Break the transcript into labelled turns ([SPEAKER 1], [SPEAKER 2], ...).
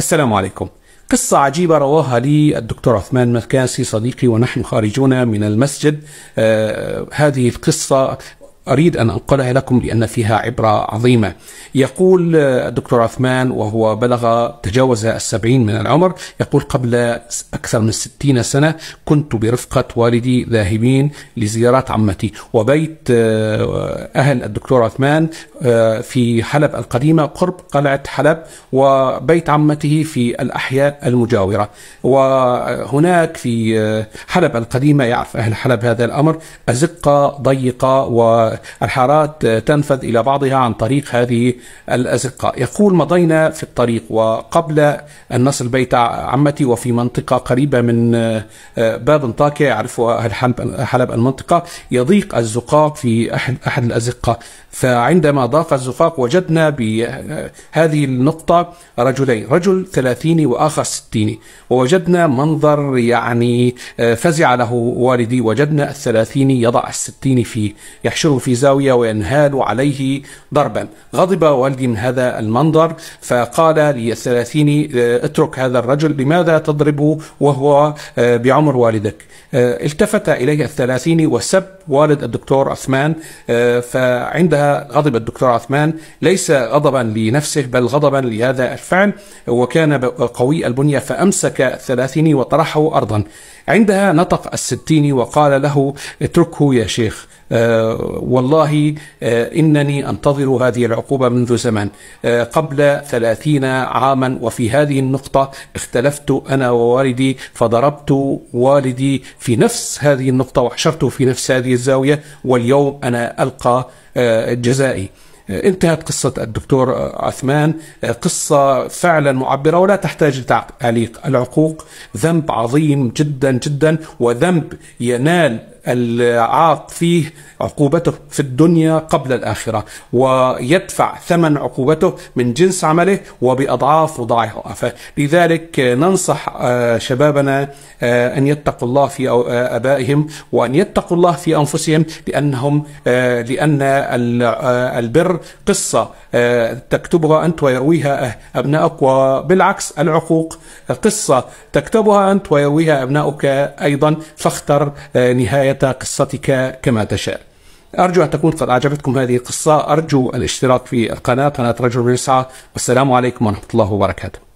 [SPEAKER 1] السلام عليكم قصة عجيبة رواها لي الدكتور عثمان مكاسي صديقي ونحن خارجون من المسجد آه هذه القصة أريد أن أنقلها لكم لأن فيها عبرة عظيمة يقول آه، الدكتور عثمان وهو بلغ تجاوز السبعين من العمر يقول قبل أكثر من ستين سنة كنت برفقة والدي ذاهبين لزيارات عمتي وبيت آه، أهل الدكتور عثمان آه، في حلب القديمة قرب قلعة حلب وبيت عمته في الأحياء المجاورة وهناك في آه، حلب القديمة يعرف أهل حلب هذا الأمر أزقة ضيقة والحارات آه، تنفذ إلى بعضها عن طريق هذه الأزقة يقول مضينا في الطريق وقبل أن نصل بيت عمتي وفي منطقة قريبة من باب انطاكيا يعرفها أهل حلب, حلب المنطقة يضيق الزقاق في أحد الأزقة فعندما أضاف الزقاق وجدنا بهذه النقطة رجلين رجل ثلاثيني وآخر ستيني ووجدنا منظر يعني آه، فزع له والدي وجدنا الثلاثيني يضع الستيني فيه يحشره في زاوية وينهال عليه ضربا غضب والدي من هذا المنظر فقال للثلاثيني آه، اترك هذا الرجل لماذا تضربه وهو آه، بعمر والدك التفت إليه الثلاثيني وسب والد الدكتور عثمان آه، فعندها غضب الدكتور عثمان ليس غضبا لنفسه بل غضبا لهذا الفعل وكان قوي البنية فأمسك الثلاثيني وطرحه أرضا عندها نطق الستيني وقال له اتركه يا شيخ آه، والله آه، إنني أنتظر هذه العقوبة منذ زمن قبل ثلاثين عاما وفي هذه النقطة اختلفت أنا ووالدي فضربت والدي في نفس هذه النقطة وحشرته في نفس هذه الزاوية واليوم أنا ألقى آه، جزائي آه، انتهت قصة الدكتور آه، عثمان قصة فعلا معبرة ولا تحتاج لتعليق العقوق ذنب عظيم جدا جدا وذنب ينال العاق فيه عقوبته في الدنيا قبل الآخرة ويدفع ثمن عقوبته من جنس عمله وبأضعاف وضعافه لذلك ننصح آه، شبابنا آه، أن يتقوا الله في آه، أبائهم وأن يتقوا الله في أنفسهم لأنهم لأن البر قصة تكتبها أنت ويرويها أبنائك وبالعكس العقوق قصة تكتبها أنت ويرويها أبنائك أيضا فاختر نهاية نهاية قصتك كما تشاء أرجو أن تكون قد أعجبتكم هذه القصة أرجو الاشتراك في القناة قناة رجل الساعة والسلام عليكم ورحمة الله وبركاته